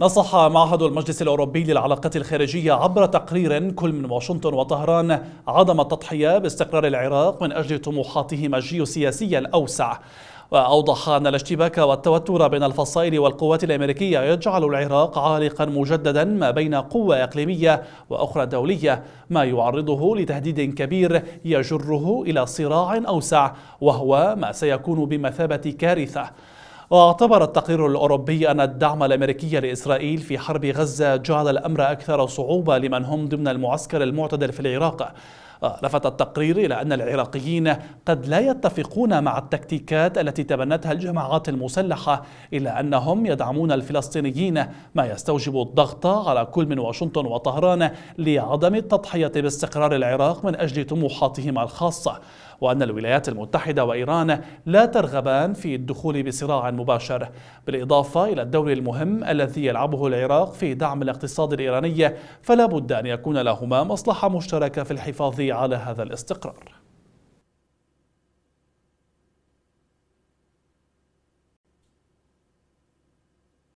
نصح معهد المجلس الأوروبي للعلاقات الخارجية عبر تقرير كل من واشنطن وطهران عدم التضحية باستقرار العراق من أجل طموحاتهما الجيوسياسية الأوسع وأوضح أن الاشتباك والتوتر بين الفصائل والقوات الأمريكية يجعل العراق عالقا مجددا ما بين قوة إقليمية وأخرى دولية ما يعرضه لتهديد كبير يجره إلى صراع أوسع وهو ما سيكون بمثابة كارثة واعتبر التقرير الأوروبي أن الدعم الأمريكي لإسرائيل في حرب غزة جعل الأمر أكثر صعوبة لمن هم ضمن المعسكر المعتدل في العراق لفت التقرير إلى أن العراقيين قد لا يتفقون مع التكتيكات التي تبنتها الجماعات المسلحة إلا أنهم يدعمون الفلسطينيين ما يستوجب الضغط على كل من واشنطن وطهران لعدم التضحية باستقرار العراق من أجل طموحاتهم الخاصة وأن الولايات المتحدة وإيران لا ترغبان في الدخول بصراع مباشر بالإضافة إلى الدور المهم الذي يلعبه العراق في دعم الاقتصاد الإيراني فلا بد أن يكون لهما مصلحة مشتركة في الحفاظ على هذا الاستقرار